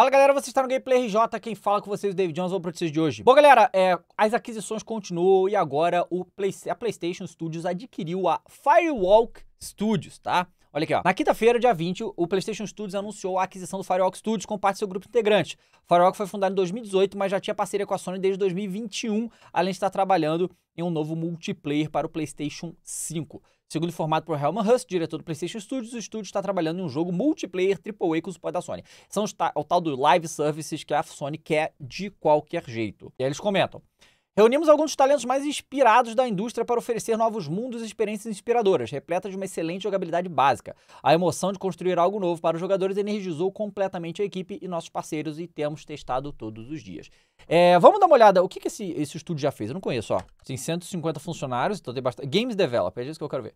Fala galera, você está no Gameplay RJ, quem fala com vocês é o David Jones, vou para vocês de hoje. Bom galera, é, as aquisições continuam e agora Play, a PlayStation Studios adquiriu a Firewalk Studios, tá? Olha aqui, ó. Na quinta-feira, dia 20, o PlayStation Studios anunciou a aquisição do Firewalk Studios com parte do seu grupo integrante. O Firewalk foi fundado em 2018, mas já tinha parceria com a Sony desde 2021, além de estar trabalhando em um novo multiplayer para o PlayStation 5. Segundo informado por Helman Hust, diretor do PlayStation Studios, o estúdio está trabalhando em um jogo multiplayer AAA com o suporte da Sony. São é o tal do live services que a Sony quer de qualquer jeito. E aí eles comentam. Reunimos alguns dos talentos mais inspirados da indústria para oferecer novos mundos e experiências inspiradoras, repletas de uma excelente jogabilidade básica. A emoção de construir algo novo para os jogadores energizou completamente a equipe e nossos parceiros e temos testado todos os dias. É, vamos dar uma olhada. O que, que esse, esse estúdio já fez? Eu não conheço, ó. Tem 150 funcionários, então tem bastante. Games Developer, é isso que eu quero ver.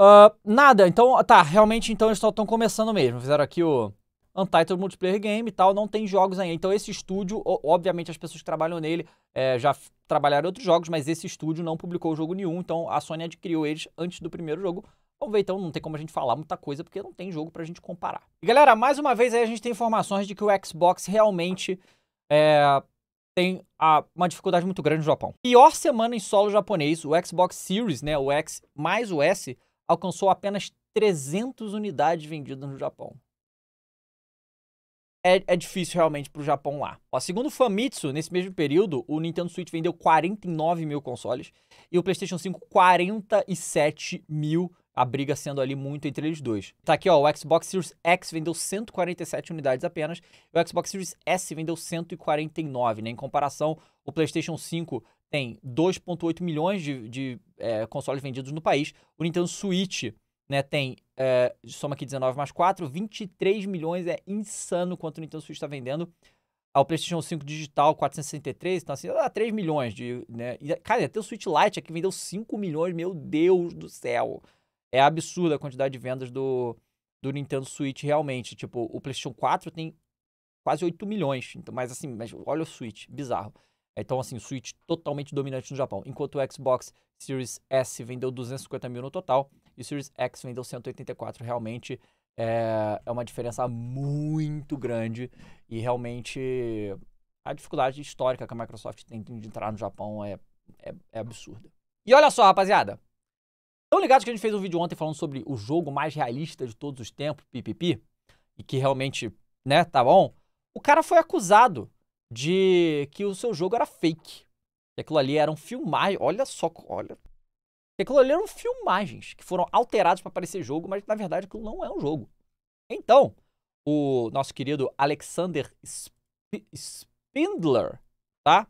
Uh, nada, então, tá, realmente, então eles só estão começando mesmo. Fizeram aqui o Untitled Multiplayer Game e tal, não tem jogos ainda. Então esse estúdio, obviamente as pessoas que trabalham nele é, já trabalharam outros jogos, mas esse estúdio não publicou jogo nenhum, então a Sony adquiriu eles antes do primeiro jogo. Vamos ver então, não tem como a gente falar muita coisa, porque não tem jogo pra gente comparar. E galera, mais uma vez aí a gente tem informações de que o Xbox realmente é, tem a, uma dificuldade muito grande no Japão. Pior semana em solo japonês, o Xbox Series, né, o X mais o S, alcançou apenas 300 unidades vendidas no Japão é, é difícil realmente para o Japão lá. Ó, segundo o Famitsu, nesse mesmo período, o Nintendo Switch vendeu 49 mil consoles e o PlayStation 5 47 mil a briga sendo ali muito entre eles dois. Tá aqui, ó, o Xbox Series X vendeu 147 unidades apenas, o Xbox Series S vendeu 149, né? Em comparação, o PlayStation 5 tem 2,8 milhões de, de é, consoles vendidos no país, o Nintendo Switch, né, tem é, soma aqui 19 mais 4, 23 milhões, é insano quanto o Nintendo Switch está vendendo. Ao PlayStation 5 digital, 463, então assim, dá ah, 3 milhões de, né? E, cara, até o Switch Lite aqui vendeu 5 milhões, meu Deus do céu. É absurda a quantidade de vendas do, do Nintendo Switch realmente. Tipo, o PlayStation 4 tem quase 8 milhões, então, mas assim, mas olha o Switch, bizarro. Então, assim, o Switch totalmente dominante no Japão. Enquanto o Xbox Series S vendeu 250 mil no total, e o Series X vendeu 184 realmente é, é uma diferença muito grande e realmente a dificuldade histórica que a Microsoft tem de entrar no Japão é, é, é absurda. E olha só, rapaziada. Estão ligados que a gente fez um vídeo ontem falando sobre o jogo mais realista de todos os tempos, PPP, e que realmente, né, tá bom? O cara foi acusado de que o seu jogo era fake. Que aquilo ali era um filmagem. Olha só, olha e aquilo ali eram filmagens que foram alteradas para parecer jogo, mas na verdade aquilo não é um jogo. Então, o nosso querido Alexander Sp Spindler, tá?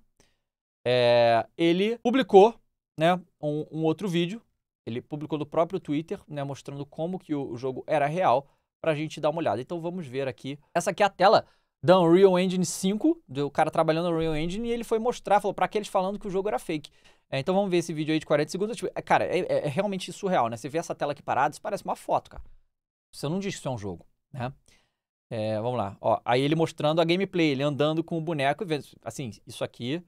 É, ele publicou né, um, um, outro vídeo, ele publicou no próprio Twitter, né, mostrando como que o, o jogo era real, para a gente dar uma olhada. Então vamos ver aqui. Essa aqui é a tela da Unreal Engine 5, do cara trabalhando na Unreal Engine, e ele foi mostrar, falou para aqueles falando que o jogo era fake. É, então vamos ver esse vídeo aí de 40 segundos. Tipo, é, cara, é, é, é, realmente surreal, né? Você vê essa tela aqui parada, isso parece uma foto, cara. Você não diz que isso é um jogo, né? É, vamos lá. Ó, aí ele mostrando a gameplay, ele andando com o boneco, assim, isso aqui.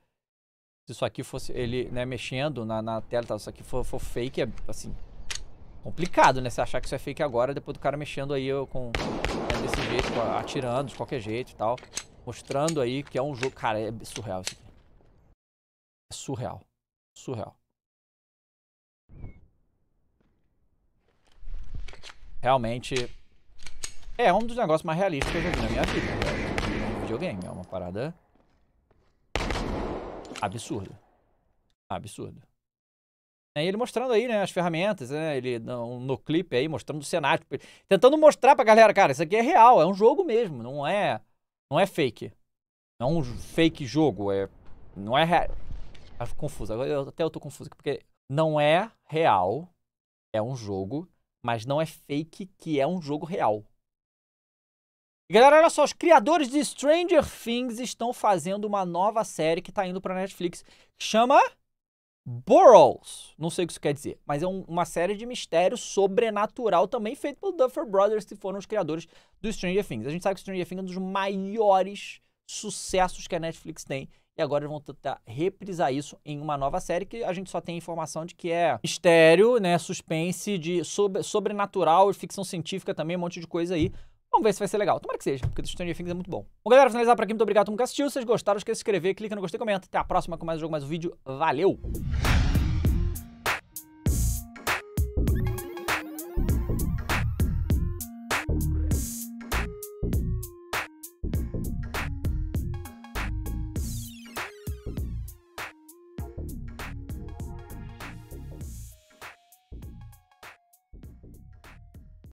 Se isso aqui fosse ele, né, mexendo na, na tela, tá, isso aqui for, for fake, é assim, Complicado, né? Você achar que isso é fake agora, depois do cara mexendo aí com né, desse jeito, atirando de qualquer jeito e tal. Mostrando aí que é um jogo. Cara, é surreal isso aqui. É surreal. Surreal. Realmente. É um dos negócios mais realistas que eu já vi na minha vida. Né? Um videogame. É uma parada. Absurda. Absurda. Né, e ele mostrando aí, né, as ferramentas, né, ele no, no clipe aí, mostrando o cenário, tipo, tentando mostrar pra galera, cara, isso aqui é real, é um jogo mesmo, não é, não é fake. Não é um fake jogo, é, não é real. Acho confuso, agora eu, até eu tô confuso, porque não é real, é um jogo, mas não é fake que é um jogo real. E galera, olha só, os criadores de Stranger Things estão fazendo uma nova série que tá indo pra Netflix, que chama... Burroughs. Não sei o que isso quer dizer, mas é um, uma série de mistérios sobrenatural também feito pelo Duffer Brothers, que foram os criadores do Stranger Things. A gente sabe que o Stranger Things é um dos maiores sucessos que a Netflix tem. E agora eles vão tentar reprisar isso em uma nova série que a gente só tem informação de que é mistério, né? Suspense de sobre, sobrenatural, ficção científica também, um monte de coisa aí. Vamos ver se vai ser legal. Tomara que seja, porque o Stranger Things é muito bom. Bom, galera, finalizar por aqui. Muito obrigado a todo mundo que assistiu. Se vocês gostaram, esqueça de se inscrever, clica no gostei e comenta. Até a próxima com mais um jogo, mais um vídeo. Valeu!